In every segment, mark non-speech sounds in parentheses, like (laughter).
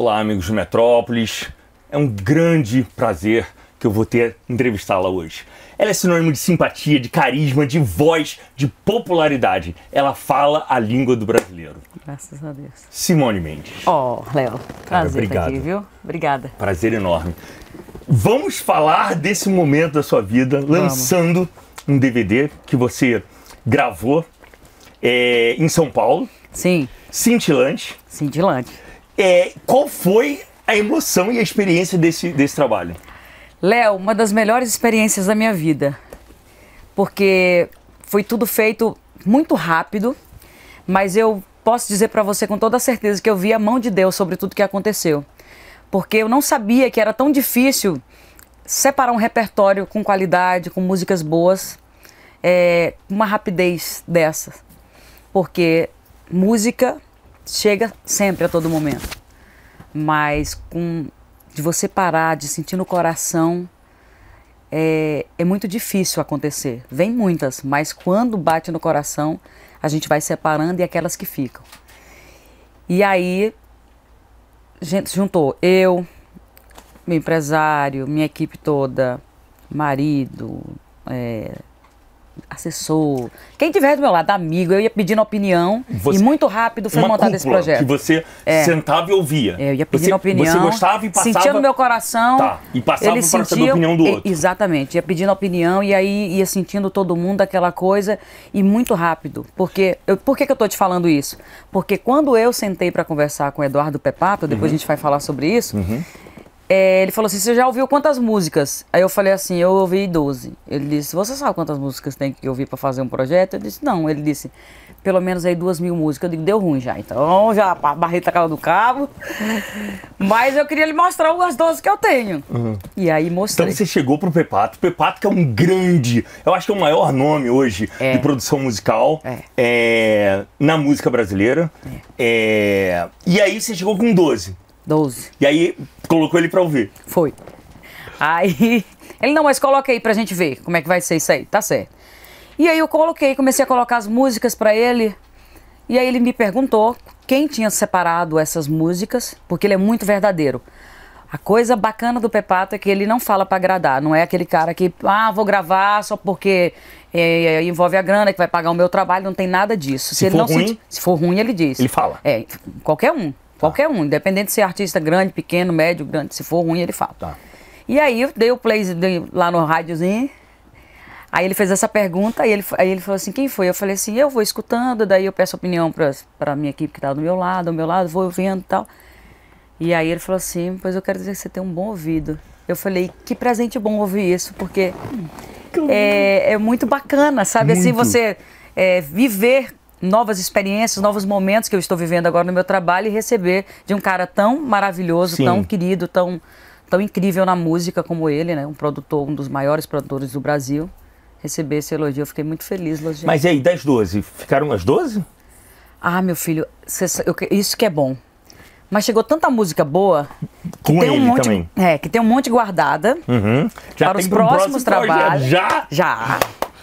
Olá, amigos de Metrópolis. É um grande prazer que eu vou ter entrevistá-la hoje. Ela é sinônimo de simpatia, de carisma, de voz, de popularidade. Ela fala a língua do brasileiro. Graças a Deus. Simone Mendes. Oh, Léo, prazer estar tá aqui, viu? Obrigada. Prazer enorme. Vamos falar desse momento da sua vida, lançando um DVD que você gravou é, em São Paulo. Sim. Cintilante. Cintilante é, qual foi a emoção e a experiência desse, desse trabalho? Léo, uma das melhores experiências da minha vida, porque foi tudo feito muito rápido, mas eu posso dizer para você com toda certeza que eu vi a mão de Deus sobre tudo que aconteceu, porque eu não sabia que era tão difícil separar um repertório com qualidade, com músicas boas, é, uma rapidez dessa, porque música chega sempre a todo momento, mas com de você parar, de sentir no coração, é, é muito difícil acontecer. Vem muitas, mas quando bate no coração, a gente vai separando e é aquelas que ficam. E aí, gente, juntou eu, meu empresário, minha equipe toda, marido, é, assessor, quem tiver do meu lado, amigo, eu ia pedindo opinião você, e muito rápido foi montado esse projeto. que você é. sentava e ouvia. É, eu ia pedindo você, opinião. Você gostava e passava... Sentia no meu coração. Tá, e passava para sentia, a opinião do outro. Exatamente, ia pedindo opinião e aí ia sentindo todo mundo aquela coisa e muito rápido. Porque, eu, por que, que eu tô te falando isso? Porque quando eu sentei para conversar com o Eduardo Pepato, depois uhum. a gente vai falar sobre isso... Uhum é, ele falou assim: Você já ouviu quantas músicas? Aí eu falei assim: Eu ouvi 12. Ele disse: Você sabe quantas músicas tem que ouvir para fazer um projeto? Eu disse: Não. Ele disse: Pelo menos aí duas mil músicas. Eu digo: Deu ruim já. Então já a barreta caiu do cabo. (laughs) Mas eu queria lhe mostrar as 12 que eu tenho. Uhum. E aí mostrei. Então você chegou pro Pepato. Pepato que é um grande, eu acho que é o maior nome hoje é. de produção musical é. É, na música brasileira. É. É, e aí você chegou com 12. 12. E aí colocou ele pra ouvir. Foi. Aí (laughs) ele, não, mas coloca aí pra gente ver como é que vai ser isso aí. Tá certo. E aí eu coloquei, comecei a colocar as músicas pra ele. E aí ele me perguntou quem tinha separado essas músicas, porque ele é muito verdadeiro. A coisa bacana do Pepato é que ele não fala para agradar, não é aquele cara que, ah, vou gravar só porque é, envolve a grana, que vai pagar o meu trabalho, não tem nada disso. Se, se for ruim, se, for ruim, ele diz. Ele fala. É, qualquer um. Tá. Qualquer um, independente de ser artista grande, pequeno, médio, grande, se for ruim, ele fala. Tá. E aí eu dei o play lá no rádiozinho. Aí ele fez essa pergunta, aí ele, aí ele falou assim, quem foi? Eu falei assim, eu vou escutando, daí eu peço opinião para a minha equipe que está do meu lado, do meu lado, vou ouvindo e tal. E aí ele falou assim, pois eu quero dizer que você tem um bom ouvido. Eu falei, que presente bom ouvir isso, porque é, é muito bacana, sabe? Assim, muito. Assim, você é, viver novas experiências, novos momentos que eu estou vivendo agora no meu trabalho e receber de um cara tão maravilhoso, Sim. tão querido, tão, tão incrível na música como ele, né? Um produtor, um dos maiores produtores do Brasil. Receber esse elogio, eu fiquei muito feliz, Mas e aí, das 12, ficaram as 12? Ah, meu filho, isso que é bom. Mas chegou tanta música boa. Que Com tem um monte, também. É, que tem um monte guardada uhum. para os próximos próximo trabalhos. Já? Já.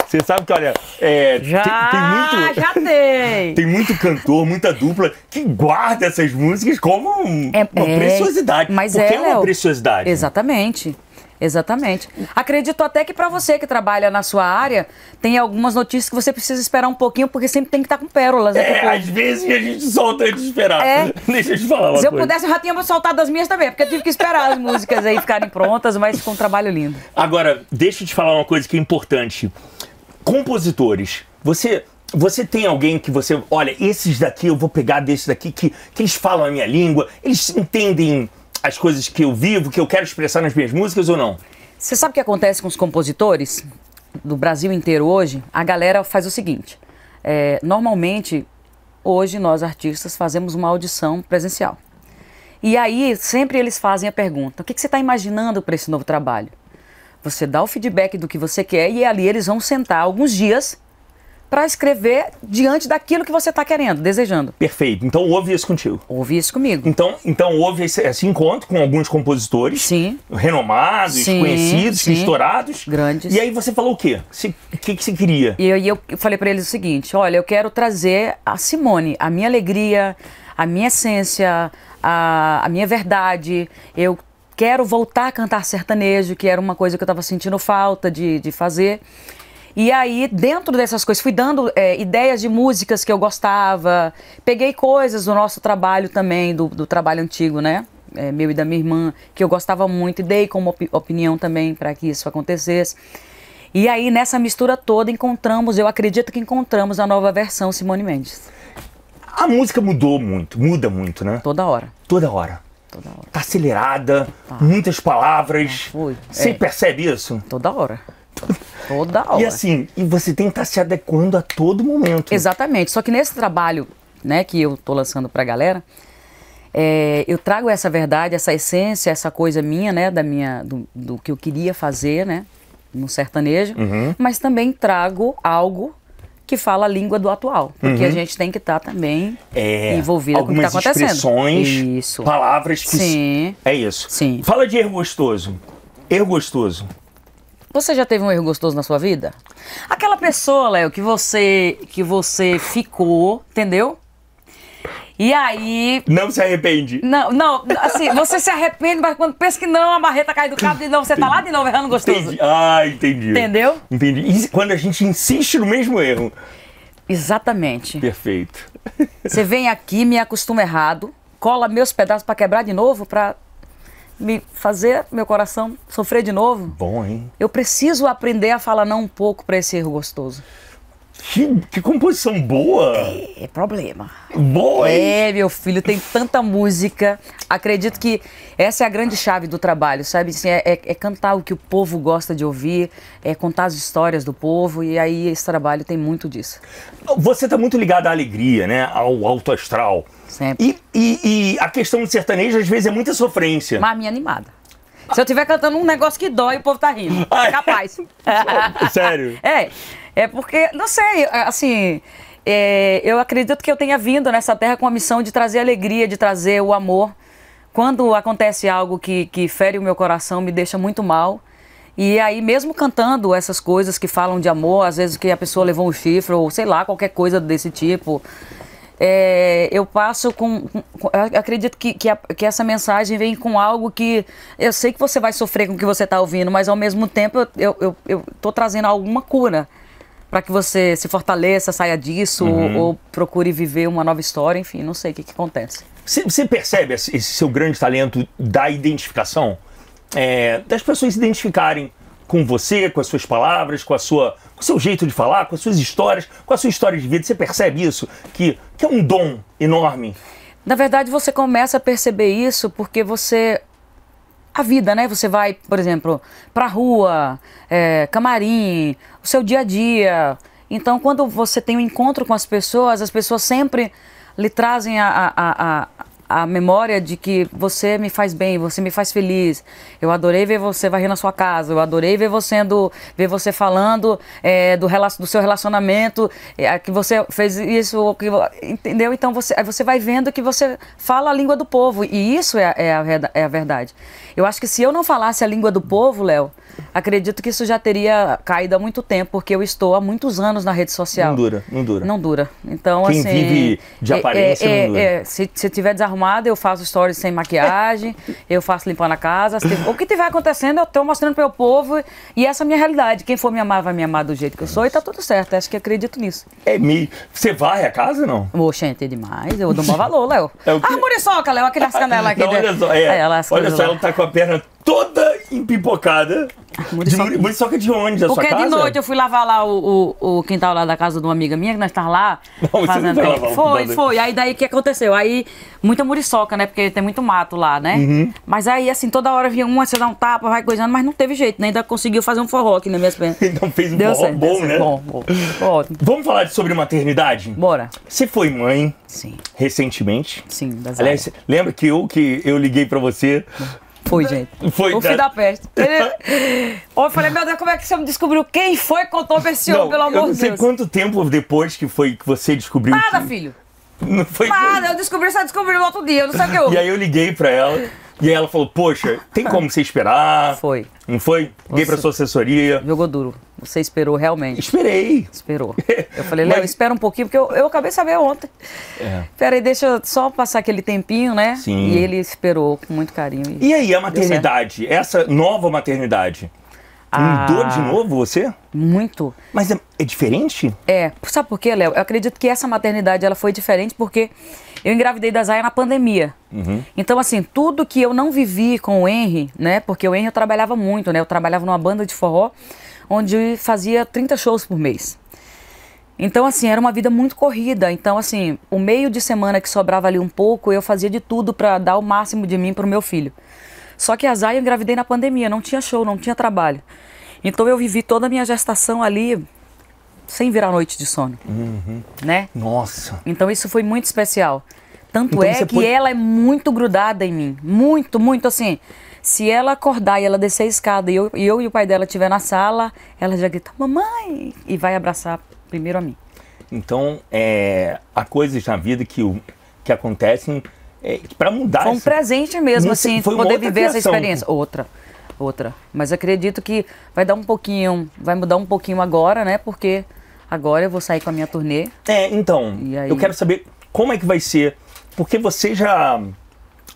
Você sabe que, olha, é, já, tem, tem, muito. Já tem! (laughs) Tem muito cantor, muita dupla que guarda essas músicas como um, é, uma é, preciosidade. Mas porque é, é uma preciosidade. Né? Exatamente. Exatamente. Acredito até que para você que trabalha na sua área, tem algumas notícias que você precisa esperar um pouquinho, porque sempre tem que estar tá com pérolas. Né, é, tipo às vezes a gente solta antes de esperar. É. (laughs) Deixa eu te falar uma Se coisa. eu pudesse, eu já tinha soltado as minhas também, porque eu tive que esperar as músicas aí ficarem prontas, mas ficou um trabalho lindo. Agora, deixa eu te falar uma coisa que é importante. Compositores. Você você tem alguém que você, olha, esses daqui eu vou pegar desses daqui que, que eles falam a minha língua, eles entendem as coisas que eu vivo, que eu quero expressar nas minhas músicas ou não? Você sabe o que acontece com os compositores do Brasil inteiro hoje? A galera faz o seguinte: é, normalmente, hoje nós artistas fazemos uma audição presencial. E aí sempre eles fazem a pergunta: o que, que você está imaginando para esse novo trabalho? Você dá o feedback do que você quer e ali eles vão sentar alguns dias para escrever diante daquilo que você está querendo, desejando. Perfeito. Então houve isso contigo. Houve isso comigo. Então, então houve esse, esse encontro com alguns compositores sim. renomados, sim, conhecidos, sim. estourados. Grandes. E aí você falou o quê? O que, que você queria? E eu, eu falei para eles o seguinte: olha, eu quero trazer a Simone, a minha alegria, a minha essência, a, a minha verdade. Eu quero voltar a cantar sertanejo, que era uma coisa que eu estava sentindo falta de, de fazer. E aí, dentro dessas coisas, fui dando é, ideias de músicas que eu gostava, peguei coisas do nosso trabalho também, do, do trabalho antigo, né? É, meu e da minha irmã, que eu gostava muito, e dei como op opinião também para que isso acontecesse. E aí, nessa mistura toda, encontramos, eu acredito que encontramos a nova versão Simone Mendes. A música mudou muito, muda muito, né? Toda hora. Toda hora. Toda hora. Tá acelerada, tá. muitas palavras. Tá, Você é. percebe isso? Toda hora. (laughs) Toda hora. E assim, e você tem que estar tá se adequando a todo momento. Exatamente. Só que nesse trabalho, né, que eu tô lançando pra galera, é, eu trago essa verdade, essa essência, essa coisa minha, né, da minha, do, do que eu queria fazer, né, no sertanejo, uhum. mas também trago algo que fala a língua do atual. Porque uhum. a gente tem que estar tá também é, envolvido com o que está acontecendo. Expressões, isso. palavras que. Sim. É isso. Sim. Fala de erro gostoso. Erro gostoso. Você já teve um erro gostoso na sua vida? Aquela pessoa, Léo, que você que você ficou, entendeu? E aí. Não se arrepende. Não, não, assim, você se arrepende, mas quando pensa que não, a marreta cai do cabo de novo, você entendi. tá lá de novo errando gostoso. Entendi. Ah, entendi. Entendeu? Entendi. E quando a gente insiste no mesmo erro. Exatamente. Perfeito. Você vem aqui, me acostuma errado, cola meus pedaços para quebrar de novo, para me fazer meu coração sofrer de novo. Bom, hein? Eu preciso aprender a falar não um pouco para esse erro gostoso. Que, que, composição boa! É, é problema. Boa, hein? É, meu filho, tem tanta música. Acredito que essa é a grande chave do trabalho, sabe? Assim, é, é, é, cantar o que o povo gosta de ouvir, é contar as histórias do povo, e aí esse trabalho tem muito disso. Você está muito ligado à alegria, né? Ao alto astral. Sempre. E, e, e a questão do sertanejo, às vezes, é muita sofrência. Mas me é animada. Se eu estiver cantando um negócio que dói, o povo tá rindo. Ah, é capaz. (laughs) Sério? É. É porque, não sei, assim, é, eu acredito que eu tenha vindo nessa terra com a missão de trazer alegria, de trazer o amor. Quando acontece algo que, que fere o meu coração, me deixa muito mal. E aí, mesmo cantando essas coisas que falam de amor, às vezes que a pessoa levou um chifre ou sei lá, qualquer coisa desse tipo, é, eu passo com. com eu acredito que, que, a, que, essa mensagem vem com algo que. Eu sei que você vai sofrer com o que você está ouvindo, mas ao mesmo tempo eu estou trazendo alguma cura para que você se fortaleça, saia disso uhum. ou, ou, procure viver uma nova história, enfim, não sei o que, que acontece. Você percebe esse seu grande talento da identificação? É, das pessoas se identificarem com você, com as suas palavras, com, a sua, com o seu jeito de falar, com as suas histórias, com a sua história de vida. Você percebe isso? Que, que é um dom enorme. Na verdade, você começa a perceber isso porque você a vida, né? Você vai, por exemplo, para a rua, é, camarim, o seu dia a dia. Então, quando você tem um encontro com as pessoas, as pessoas sempre lhe trazem a, a, a, a memória de que você me faz bem, você me faz feliz. Eu adorei ver você varrendo na sua casa, eu adorei ver você, do, ver você falando é, do, do seu relacionamento, é, que você fez isso, que, entendeu? Então, você, aí você vai vendo que você fala a língua do povo, e isso é, é a, é a verdade. Eu acho que se eu não falasse a língua do povo, Léo, acredito que isso já teria caído há muito tempo, porque eu estou há muitos anos na rede social. Não dura, não dura. Não dura. Então, Quem assim. vive de é, aparência. É, é, não dura. É, se, se tiver desarrumado, eu faço stories sem maquiagem, (laughs) eu faço limpando a casa. o que tiver acontecendo, eu estou mostrando para o povo. E essa é a minha realidade. Quem for me amar, vai me amar do jeito que eu sou e tá tudo certo. Acho que acredito nisso. É me. Você varre a casa não? Poxa, é demais. Eu dou um bom valor, Léo. É Ah, muriçoca, Léo, aquele nas canelas (laughs) aqui. Não, né? olha só, é, é olha só, ela tá com a a perna toda empipocada. Muriçoca de, de onde? Da Porque sua casa? de noite eu fui lavar lá o, o, o, quintal lá da casa de uma amiga minha, que nós estávamos lá. Não, fazendo você não foi, foi, foi, foi. Aí daí o que aconteceu? Aí muita muriçoca, né? Porque tem muito mato lá, né? Uhum. Mas aí assim, toda hora vinha uma, você dá um tapa, vai coisando, mas não teve jeito, né? Ainda conseguiu fazer um forró aqui nas minhas pernas. (laughs) Então fez um deu forró certo, bom, né? Bom, bom, bom. Vamos falar de, sobre maternidade? Bora. Você foi mãe? Sim. Recentemente? Sim, das Aliás, lembra que eu, que eu liguei pra você? Foi, gente. Foi. O fim da peste. Ele... (laughs) Eu falei, meu Deus, como é que você me descobriu? Quem foi que contou pra esse homem, pelo amor de Deus? Não sei quanto tempo depois que foi que você descobriu Nada, que... filho. (laughs) Não foi Nada, eu descobri, só descobri no outro dia, eu não sei o que eu... (laughs) E aí eu liguei pra ela... E aí ela falou, poxa, tem como você esperar? Foi. Não foi? Liguei Nossa. pra sua assessoria. Jogou duro. Você esperou realmente? Esperei. Esperou. Eu falei, (laughs) Léo, Mas... espera um pouquinho, porque eu, eu acabei de saber ontem. É. Peraí, deixa eu só passar aquele tempinho, né? Sim. E ele esperou com muito carinho. E, e aí, a maternidade? Essa nova maternidade? Ah, Mudou de novo você? Muito. Mas é, é diferente? É. Sabe por quê, Léo? Eu acredito que essa maternidade ela foi diferente porque eu engravidei da Zaya na pandemia. Uhum. Então, assim, tudo que eu não vivi com o Henry, né? Porque o Henry eu trabalhava muito, né? Eu trabalhava numa banda de forró onde fazia 30 shows por mês. Então, assim, era uma vida muito corrida. Então, assim, o meio de semana que sobrava ali um pouco, eu fazia de tudo para dar o máximo de mim para o meu filho. Só que a eu engravidei na pandemia, não tinha show, não tinha trabalho. Então, eu vivi toda a minha gestação ali sem virar noite de sono. Uhum. Né? Nossa! Então, isso foi muito especial. Tanto então, é que pode... ela é muito grudada em mim. Muito, muito assim. Se ela acordar e ela descer a escada e eu, e eu e o pai dela estiver na sala, ela já grita, mamãe! E vai abraçar primeiro a mim. Então, é, há coisas na vida que, que acontecem é, para mudar. Foi um essa... presente mesmo, Nesse, assim, poder viver criação. essa experiência. Outra, outra. Mas acredito que vai dar um pouquinho, vai mudar um pouquinho agora, né? Porque agora eu vou sair com a minha turnê. É, então, aí... eu quero saber como é que vai ser porque você já,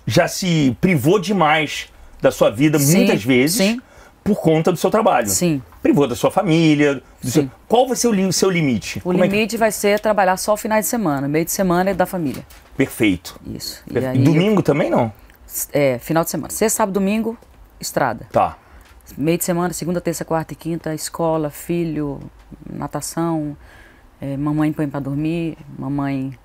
já se privou demais da sua vida sim, muitas vezes sim. por conta do seu trabalho. Sim. Privou da sua família. Seu... Qual vai ser o seu limite? O Como limite é que... vai ser trabalhar só final de semana, meio de semana e da família. Perfeito. Isso. E, domingo também não? É, final de semana. Sexta, sábado, domingo, estrada. Tá. Meio de semana, segunda, terça, quarta e quinta, escola, filho, natação, é, mamãe põe para dormir, mamãe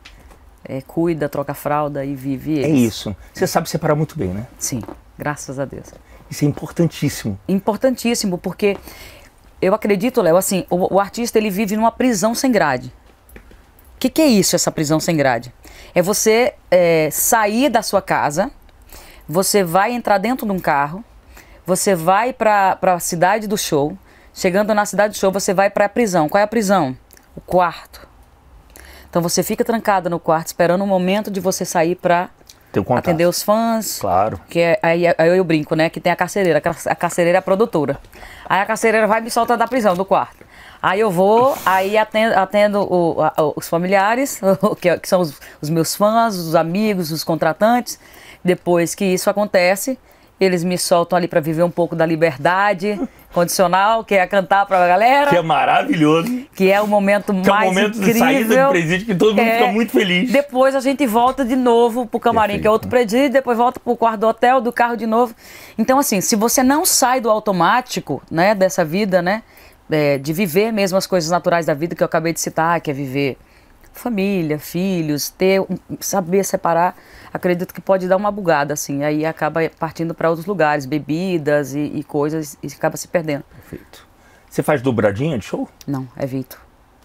é, cuida, troca fralda e vive eles. É isso. Você sabe separar muito bem, né? Sim, graças a Deus. Isso é importantíssimo. Importantíssimo, porque eu acredito, Léo, assim, o, o, artista ele vive numa prisão sem grade. O que, que, é isso, essa prisão sem grade? É você é, sair da sua casa, você vai entrar dentro de um carro, você vai para a cidade do show, chegando na cidade do show, você vai para a prisão. Qual é a prisão? O quarto então você fica trancada no quarto esperando o momento de você sair para atender os fãs. Claro. Que é, aí, aí, eu brinco, né? Que tem a carcereira. A carcereira é a produtora. Aí a carcereira vai me soltar da prisão, do quarto. Aí eu vou, aí atendo, atendo o, a, os familiares, (laughs) que, é, que são os, os meus fãs, os amigos, os contratantes. Depois que isso acontece, eles me soltam ali para viver um pouco da liberdade (laughs) condicional, que é cantar para a galera. Que é maravilhoso. Que é o momento que mais é o momento incrível. de saída do presídio, que todo mundo é... fica muito feliz. Depois a gente volta de novo pro camarim, Perfeito. que é outro presídio, depois volta pro quarto do hotel, do carro de novo. Então, assim, se você não sai do automático, né, dessa vida, né, é, de viver mesmo as coisas naturais da vida que eu acabei de citar, que é viver família, filhos, ter saber separar, acredito que pode dar uma bugada assim, aí acaba partindo para outros lugares, bebidas e, e, coisas e acaba se perdendo. Perfeito. Você faz dobradinha de show? Não, evito.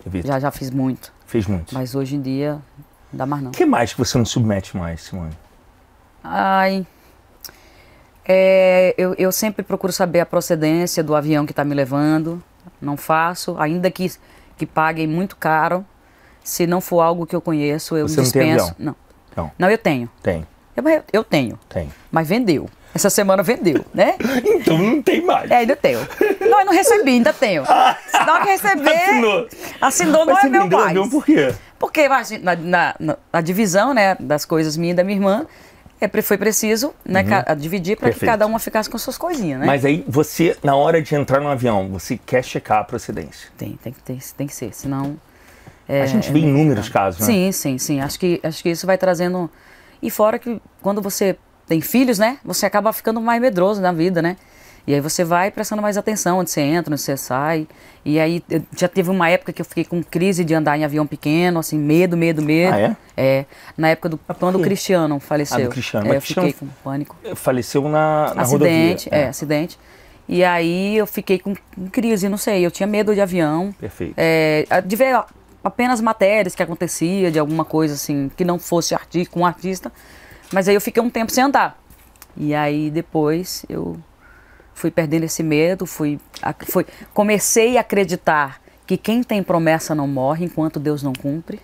É evito. Já já fiz muito. Fez muito. Mas hoje em dia não dá mais não. O que mais que você não submete mais, Simone? Ai, é, eu, eu sempre procuro saber a procedência do avião que está me levando. Não faço, ainda que que paguem muito caro, se não for algo que eu conheço, eu Você dispenso. Não, não. não. eu tenho. Tem. Eu, eu tenho. Tem. Mas vendeu. Essa semana vendeu, né? (laughs) então não tem mais. É, ainda tenho. Não, eu não recebi, ainda tenho. Ah! Se não que receber. Assinou. Assinou, não Mas é meu vendeu, mais. Não, por quê? Porque na, na, na, divisão né, das coisas minha e da minha irmã, é, foi preciso né, uhum. dividir para que cada uma ficasse com suas coisinhas, né? Mas aí você, na hora de entrar no avião, você quer checar a procedência. Tem, tem que, ter, tem que ser, senão é, a gente é vê inúmeros casos, né? Sim, sim, sim. Acho que, acho que isso vai trazendo. E fora que quando você tem filhos, né? Você acaba ficando mais medroso na vida, né? E aí você vai prestando mais atenção onde você entra, onde você sai. E aí eh, já teve uma época que eu fiquei com crise de andar em avião pequeno, assim, medo, medo, medo. Ah, é? É. Na época do ah, quando o Cristiano faleceu. Ah, do Cristiano. É, eu Cristiano fiquei com pânico. Faleceu na, na acidente, rodovia. É. é, acidente. E aí eu fiquei com, com crise, não sei, eu tinha medo de avião. Perfeito. É, de ver apenas matérias que acontecia de alguma coisa assim, que não fosse artista, com um artista. Mas aí eu fiquei um tempo sem andar. E aí depois eu fui perdendo esse medo, fui, fui comecei a acreditar que quem tem promessa não morre enquanto Deus não cumpre.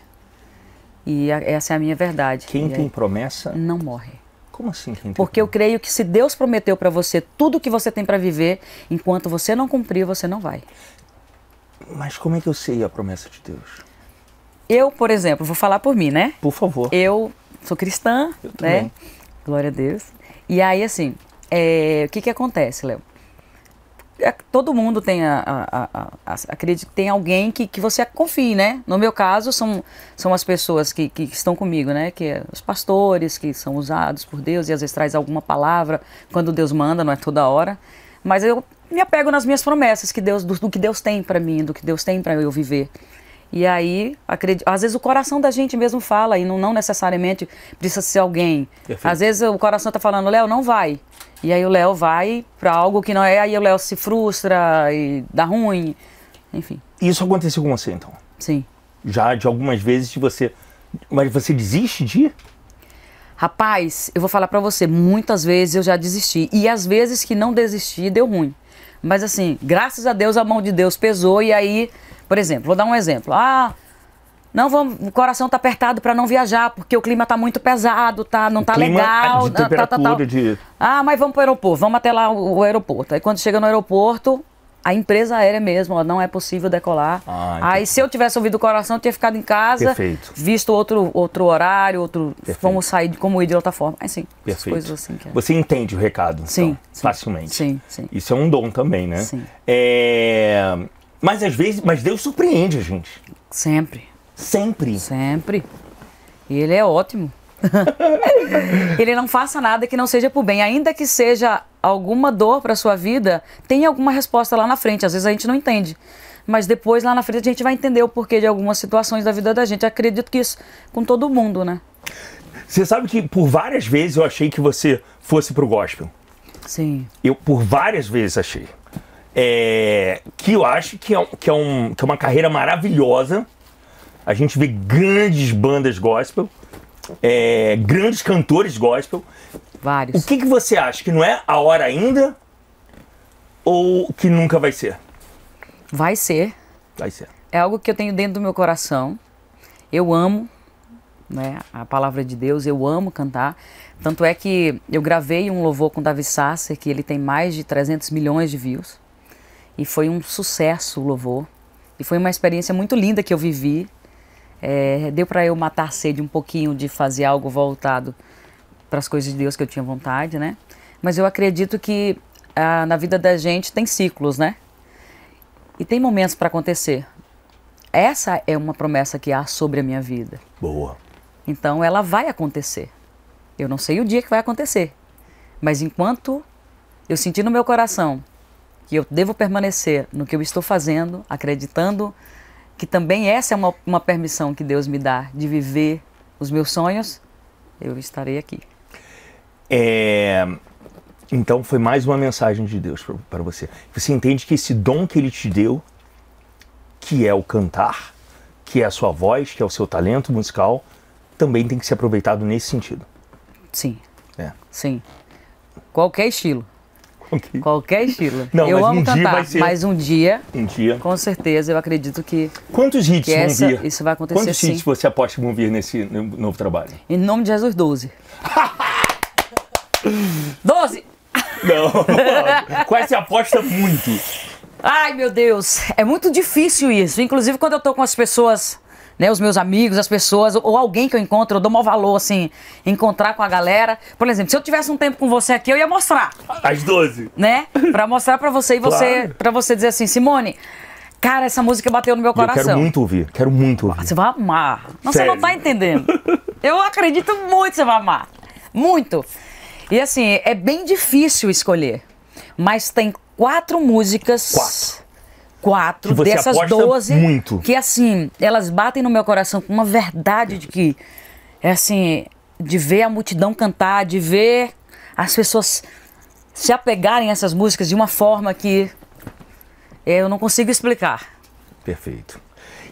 E a, essa é a minha verdade. Quem tem promessa não morre. Como assim? Quem tem Porque promessa? eu creio que se Deus prometeu para você tudo que você tem para viver, enquanto você não cumprir, você não vai. Mas como é que eu sei a promessa de Deus? Eu, por exemplo, vou falar por mim, né? Por favor. Eu sou cristã, eu né? Glória a Deus. E aí, assim, é, o que que acontece, Léo? É, todo mundo tem a, a, a, tem alguém que, que você confie, né? No meu caso, são, são as pessoas que, que estão comigo, né? Que é os pastores que são usados por Deus e às vezes traz alguma palavra quando Deus manda, não é toda hora. Mas eu me apego nas minhas promessas que Deus, do, do que Deus tem para mim, do que Deus tem para eu viver. E aí, acredito, às vezes o coração da gente mesmo fala, e não, não necessariamente precisa ser alguém. Perfeito. Às vezes o coração está falando, Léo, não vai. E aí o Léo vai para algo que não é, aí o Léo se frustra e dá ruim, enfim. Isso aconteceu com você, então? Sim. Já de algumas vezes de você... Mas você desiste de ir? Rapaz, eu vou falar para você, muitas vezes eu já desisti. E às vezes que não desisti, deu ruim. Mas assim, graças a Deus, a mão de Deus pesou e aí por exemplo, vou dar um exemplo. Ah, não vamos, o coração está apertado para não viajar, porque o clima está muito pesado, tá, não está é legal. De tá, tá, tá, de... Ah, mas vamos para o aeroporto, vamos até lá o, o, aeroporto. Aí quando chega no aeroporto, a empresa aérea mesmo, ó, não é possível decolar. Ah, Aí se eu tivesse ouvido o coração, eu tinha ficado em casa, Perfeito. visto outro, outro horário, outro Perfeito. como sair, como ir de outra forma. Aí sim, Perfeito. coisas assim. Que é. Você entende o recado, sim, então, sim, facilmente. Sim, sim. Isso é um dom também, né? Sim. É... Mas às vezes, mas Deus surpreende a gente. Sempre. Sempre. Sempre. E ele é ótimo. (laughs) ele não faça nada que não seja por bem, ainda que seja alguma dor para sua vida, tem alguma resposta lá na frente. Às vezes a gente não entende, mas depois lá na frente a gente vai entender o porquê de algumas situações da vida da gente. Eu acredito que isso com todo mundo, né? Você sabe que por várias vezes eu achei que você fosse pro gospel. Sim. Eu por várias vezes achei é, que eu acho que é, que, é um, que é uma carreira maravilhosa. A gente vê grandes bandas gospel, é, grandes cantores gospel. Vários. O que, que você acha? Que não é a hora ainda? Ou que nunca vai ser? Vai ser. Vai ser. É algo que eu tenho dentro do meu coração. Eu amo né, a palavra de Deus, eu amo cantar. Tanto é que eu gravei um louvor com Davi Sasser, que ele tem mais de 300 milhões de views. E foi um sucesso o louvor. E foi uma experiência muito linda que eu vivi. É, deu para eu matar sede um pouquinho de fazer algo voltado para as coisas de Deus que eu tinha vontade, né? Mas eu acredito que ah, na vida da gente tem ciclos, né? E tem momentos para acontecer. Essa é uma promessa que há sobre a minha vida. Boa. Então ela vai acontecer. Eu não sei o dia que vai acontecer, mas enquanto eu sentir no meu coração que eu devo permanecer no que eu estou fazendo, acreditando que também essa é uma, uma permissão que Deus me dá de viver os meus sonhos, eu estarei aqui. É, então foi mais uma mensagem de Deus para você. Você entende que esse dom que Ele te deu, que é o cantar, que é a sua voz, que é o seu talento musical, também tem que ser aproveitado nesse sentido. Sim. É. Sim. Qualquer estilo contigo. Qualquer estilo. Não, eu amo um cantar, ser... mas um dia, um dia, com certeza, eu acredito que. Quantos hits que essa, vir? Isso vai acontecer Quantos sim. hits você aposta que vão vir nesse novo trabalho? Em nome de Jesus, 12. 12! (laughs) Não, quase aposta muito. Ai, meu Deus, é muito difícil isso. Inclusive, quando eu tô com as pessoas né, os meus amigos, as pessoas, ou alguém que eu encontro, eu dou maior valor, assim, encontrar com a galera. Por exemplo, se eu tivesse um tempo com você aqui, eu ia mostrar. Às 12. Né? Pra mostrar pra você e você, claro. pra você dizer assim, Simone, Cara, essa música bateu no meu coração. Eu quero muito ouvir, quero muito ouvir. Você vai amar. Não, Sério? você não tá entendendo. Eu acredito muito que você vai amar. Muito. E assim, é bem difícil escolher. Mas tem quatro músicas. Quatro quatro que dessas doze muito. que assim elas batem no meu coração com uma verdade de que é assim de ver a multidão cantar de ver as pessoas se apegarem a essas músicas de uma forma que eu não consigo explicar perfeito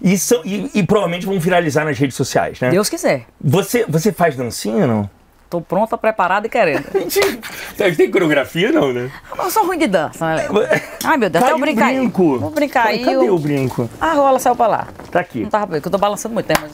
e, são, e, e provavelmente vão viralizar nas redes sociais né Deus quiser você você faz dancinha não Tô pronta, preparada e querendo. (laughs) tem coreografia, não, né? Eu sou ruim de dança, né? É, Ai, meu Deus, até eu brincar aí. brinco. Vou brincar aí. Cadê o brinco? Ah, rola, saiu pra lá. Tá aqui. Não tava bem, que eu tô balançando muito, tempo, né,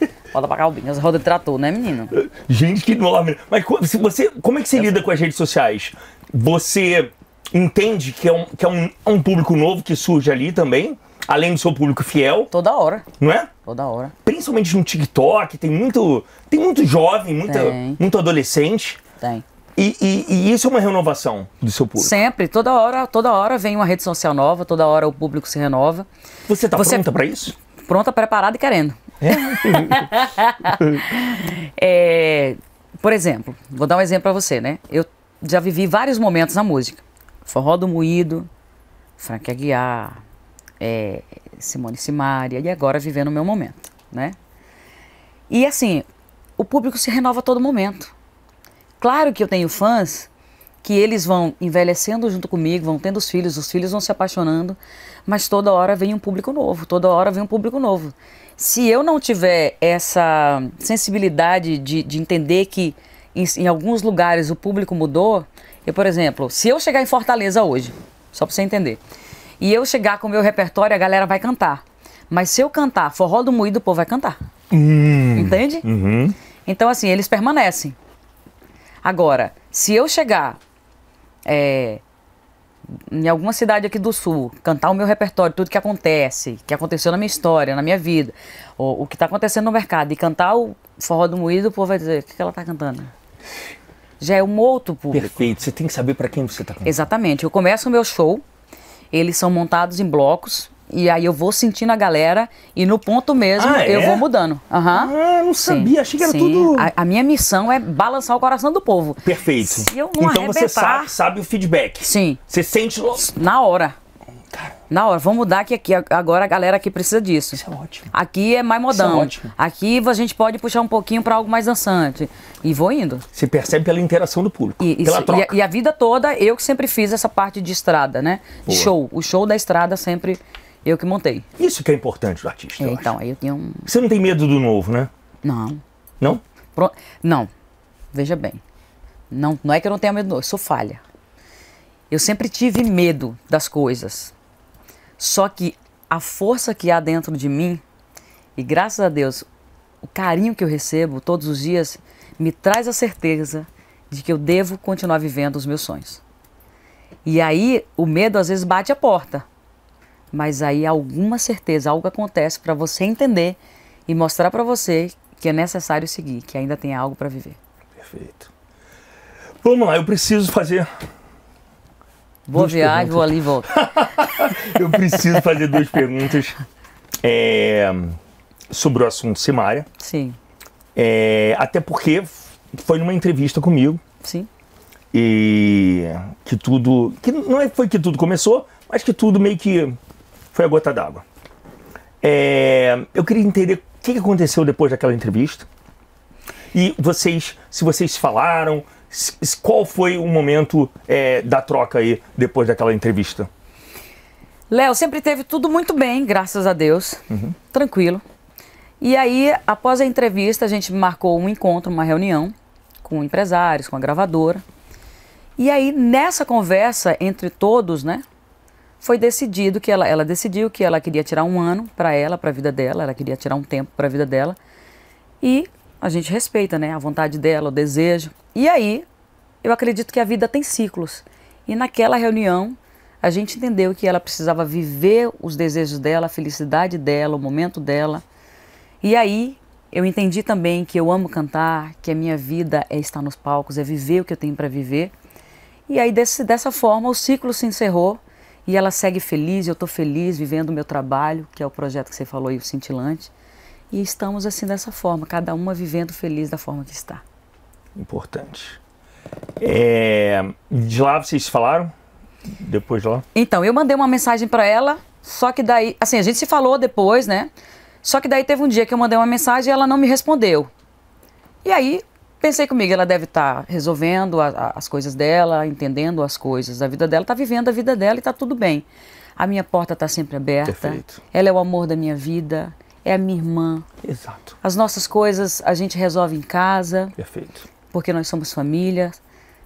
Mas... (laughs) Roda pra cá, Roda de trator, né, menino? Gente, que enorme. Mas você, como é que você eu lida sei. com as redes sociais? Você entende que é um, que é um, um público novo que surge ali também? além do seu público fiel. Toda hora. Não é? Toda hora. Principalmente no TikTok, tem muito. Tem muito jovem, muita, tem. muito adolescente. Tem. E, e, e, isso é uma renovação do seu público? Sempre, toda hora, toda hora vem uma rede social nova, toda hora o público se renova. Você está pronta para isso? Pronta, preparada e querendo. É? (laughs) é, por exemplo, vou dar um exemplo para você, né? Eu já vivi vários momentos na música. Forró do Moído, Frank Aguiar, é, Simone Simaria, e agora vivendo o meu momento, né? E assim, o público se renova a todo momento. Claro que eu tenho fãs que eles vão envelhecendo junto comigo, vão tendo os filhos, os filhos vão se apaixonando, mas toda hora vem um público novo, toda hora vem um público novo. Se eu não tiver essa sensibilidade de, de entender que em, em, alguns lugares o público mudou, eu, por exemplo, se eu chegar em Fortaleza hoje, só para você entender, e eu chegar com o meu repertório, a galera vai cantar. Mas se eu cantar forró do moído, o povo vai cantar. Hum. Entende? Uhum. Então, assim, eles permanecem. Agora, se eu chegar é, em alguma cidade aqui do sul, cantar o meu repertório, tudo que acontece, que aconteceu na minha história, na minha vida, ou, o que está acontecendo no mercado, e cantar o forró do moído, o povo vai dizer, o que, que ela está cantando? Já é um outro público. Perfeito, você tem que saber para quem você está cantando. Exatamente, eu começo o meu show eles são montados em blocos. E aí eu vou sentindo a galera e no ponto mesmo ah, eu é? vou mudando. Uhum. Ah, não sabia, sim, achei que era sim. tudo. A, a, minha missão é balançar o coração do povo. Perfeito. então arrebentar... você sabe, sabe o feedback. Sim. Você sente logo. Na hora. Na hora, vamos mudar que aqui, agora a galera aqui precisa disso. Isso é ótimo. Aqui é mais modão. Isso é ótimo. Aqui a gente pode puxar um pouquinho para algo mais dançante. E vou indo. Se percebe pela interação do público, e, pela isso, troca. E a, e a, vida toda, eu que sempre fiz essa parte de estrada, né? Boa. Show. O show da estrada sempre eu que montei. Isso que é importante do artista. É, então, acho. aí eu tenho. um... Você não tem medo do novo, né? Não. Não? Não. Veja bem. Não, não é que eu não tenha medo do novo, eu sou falha. Eu sempre tive medo das coisas. Só que a força que há dentro de mim, e graças a Deus, o carinho que eu recebo todos os dias, me traz a certeza de que eu devo continuar vivendo os meus sonhos. E aí o medo às vezes bate a porta. Mas aí alguma certeza, algo acontece para você entender e mostrar para você que é necessário seguir, que ainda tem algo para viver. Perfeito. Vamos lá, eu preciso fazer Boa viagem, vou ali e volto. (laughs) eu preciso fazer duas perguntas é, sobre o assunto Simária. Sim. É, até porque foi numa entrevista comigo. Sim. E que tudo. Que não é, foi que tudo começou, mas que tudo meio que foi a gota d'água. É, eu queria entender o que aconteceu depois daquela entrevista. E vocês, se vocês falaram, qual foi o momento é, da troca aí, depois daquela entrevista? Léo sempre teve tudo muito bem, graças a Deus, uhum. tranquilo. E aí, após a entrevista, a gente marcou um encontro, uma reunião com empresários, com a gravadora. E aí, nessa conversa entre todos, né, foi decidido que ela, ela decidiu que ela queria tirar um ano para ela, para a vida dela, ela queria tirar um tempo para a vida dela. E a gente respeita, né? A vontade dela, o desejo. E aí, eu acredito que a vida tem ciclos. E naquela reunião, a gente entendeu que ela precisava viver os desejos dela, a felicidade dela, o momento dela. E aí, eu entendi também que eu amo cantar, que a minha vida é estar nos palcos, é viver o que eu tenho para viver. E aí, desse, dessa forma, o ciclo se encerrou e ela segue feliz, eu estou feliz vivendo o meu trabalho, que é o projeto que você falou aí, o Cintilante. E estamos assim dessa forma, cada uma vivendo feliz da forma que está. Importante. É, de lá vocês falaram? Depois de lá? Então, eu mandei uma mensagem para ela, só que daí, assim, a gente se falou depois, né? Só que daí teve um dia que eu mandei uma mensagem e ela não me respondeu. E aí pensei comigo, ela deve estar tá resolvendo a, a, as coisas dela, entendendo as coisas da vida dela, está vivendo a vida dela e está tudo bem. A minha porta está sempre aberta. Perfeito. Ela é o amor da minha vida é a minha irmã. Exato. As nossas coisas a gente resolve em casa. Perfeito. Porque nós somos família.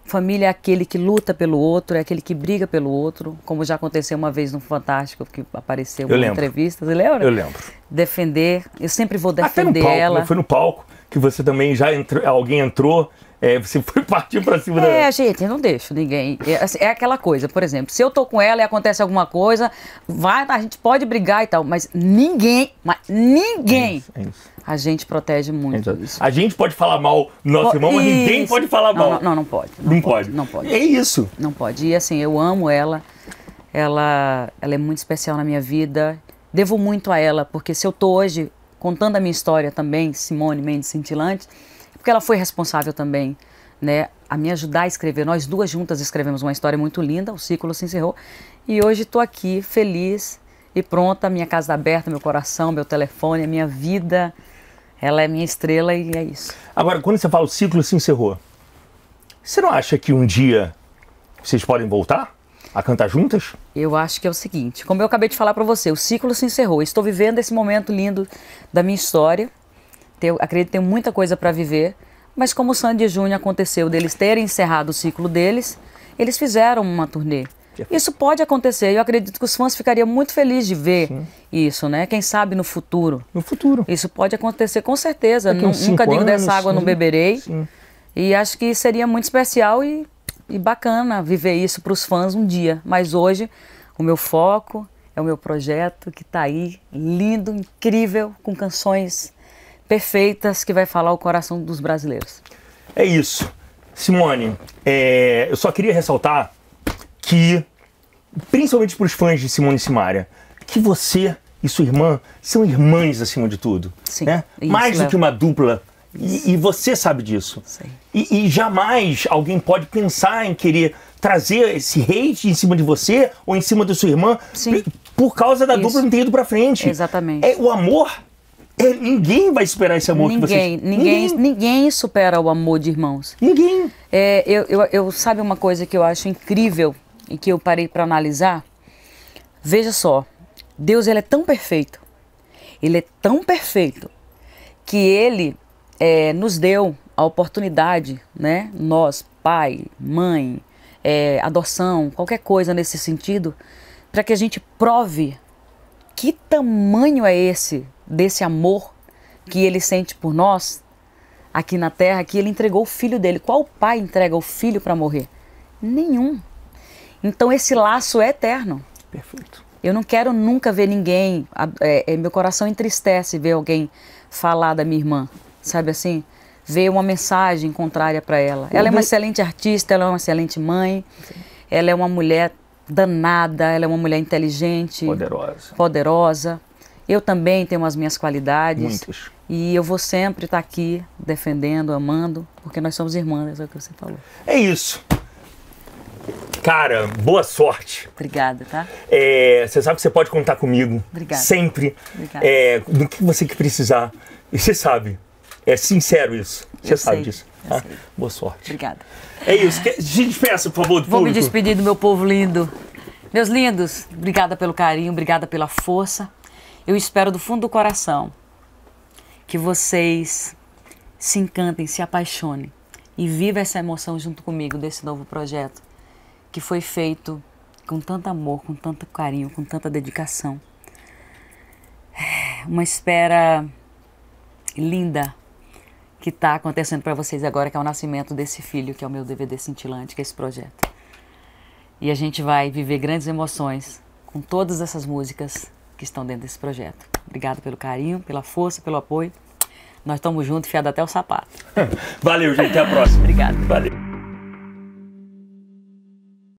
Família é aquele que luta pelo outro, é aquele que briga pelo outro, como já aconteceu uma vez no Fantástico, que apareceu uma entrevista, lembra? Eu lembro. Defender, eu sempre vou defender Até no palco, ela. Né? Foi no palco que você também já entrou, alguém entrou é, você foi partir para cima é, da. É, gente, eu não deixo ninguém. É, assim, é, aquela coisa, por exemplo, se eu tô com ela e acontece alguma coisa, vai, a gente pode brigar e tal, mas ninguém, mas ninguém. É isso, é isso. A gente protege muito isso. A gente pode falar mal do nosso irmão, mas ninguém pode falar mal. Não, não, não, não pode. Não, não pode, pode, Não pode. É isso. Não pode. E assim, eu amo ela. Ela, ela é muito especial na minha vida. Devo muito a ela, porque se eu tô hoje contando a minha história também, Simone Mendes Cintilante porque ela foi responsável também, né, a me ajudar a escrever. Nós duas juntas escrevemos uma história muito linda, o ciclo se encerrou. E hoje estou aqui, feliz e pronta, minha casa aberta, meu coração, meu telefone, a minha vida. Ela é minha estrela e é isso. Agora, quando você fala o ciclo se encerrou, você não acha que um dia vocês podem voltar a cantar juntas? Eu acho que é o seguinte, como eu acabei de falar para você, o ciclo se encerrou. Estou vivendo esse momento lindo da minha história acredito que tem muita coisa para viver, mas como o Sandy e Júnior aconteceu deles terem encerrado o ciclo deles, eles fizeram uma turnê. É- isso pode acontecer. Eu acredito que os fãs ficariam muito felizes de ver Sim. isso, né? Quem sabe no futuro. No futuro. Isso pode acontecer, com certeza. Nunca digo anos, dessa água não beberei. Sim. E acho que seria muito especial e, e bacana viver isso para os fãs um dia. Mas hoje, o meu foco é o meu projeto que está aí, lindo, incrível, com canções perfeitas que vai falar o coração dos brasileiros. É isso. Simone, é, eu só queria ressaltar que, principalmente para os fãs de Simone Simaria, que você e sua irmã são irmãs acima de tudo. Sim, né? Mais do que uma dupla. E, e você sabe disso. E, e, jamais alguém pode pensar em querer trazer esse hate em cima de você ou em cima da sua irmã Sim. por causa da Isso. dupla não ter ido pra frente. Exatamente. É, o amor é, ninguém vai superar esse amor ninguém, que vocês... Ninguém, ninguém, ninguém supera o amor de irmãos. Ninguém. É, eu, eu, eu, sabe uma coisa que eu acho incrível e que eu parei para analisar? Veja só, Deus ele é tão perfeito, ele é tão perfeito que ele é, nos deu a oportunidade, né? Nós, pai, mãe, é, adoção, qualquer coisa nesse sentido, para que a gente prove que tamanho é esse desse amor que ele sente por nós aqui na terra, que ele entregou o filho dele. Qual pai entrega o filho para morrer? Nenhum. Então esse laço é eterno. Perfeito. Eu não quero nunca ver ninguém. É, é, meu coração entristece ver alguém falar da minha irmã, sabe assim? Ver uma mensagem contrária para ela. Ela é uma excelente artista, ela é uma excelente mãe, Sim. ela é uma mulher danada, ela é uma mulher inteligente, poderosa. poderosa. Eu também tenho as minhas qualidades. Muitas. E eu vou sempre estar aqui defendendo, amando, porque nós somos irmãs, é o que você falou. É isso. Cara, boa sorte. Obrigada, tá? É, você sabe que você pode contar comigo. Obrigada. Sempre. Obrigada. É, do que você que precisar. E você sabe. É sincero isso. Você eu sabe sei, disso. Tá? Boa sorte. Obrigada. É isso. Que, se despeça, por favor, do Vou público. me despedir do meu povo lindo. Meus lindos, obrigada pelo carinho, obrigada pela força. Eu espero do fundo do coração que vocês se encantem, se apaixonem e vivam essa emoção junto comigo desse novo projeto que foi feito com tanto amor, com tanto carinho, com tanta dedicação. É uma espera linda que está acontecendo para vocês agora, que é o nascimento desse filho, que é o meu DVD cintilante, que é esse projeto. E a gente vai viver grandes emoções com todas essas músicas que estão dentro desse projeto. Obrigado pelo carinho, pela força, pelo apoio. Nós estamos juntos, fiado até o sapato. (laughs) Valeu, gente. Até a próxima. Obrigado. Valeu.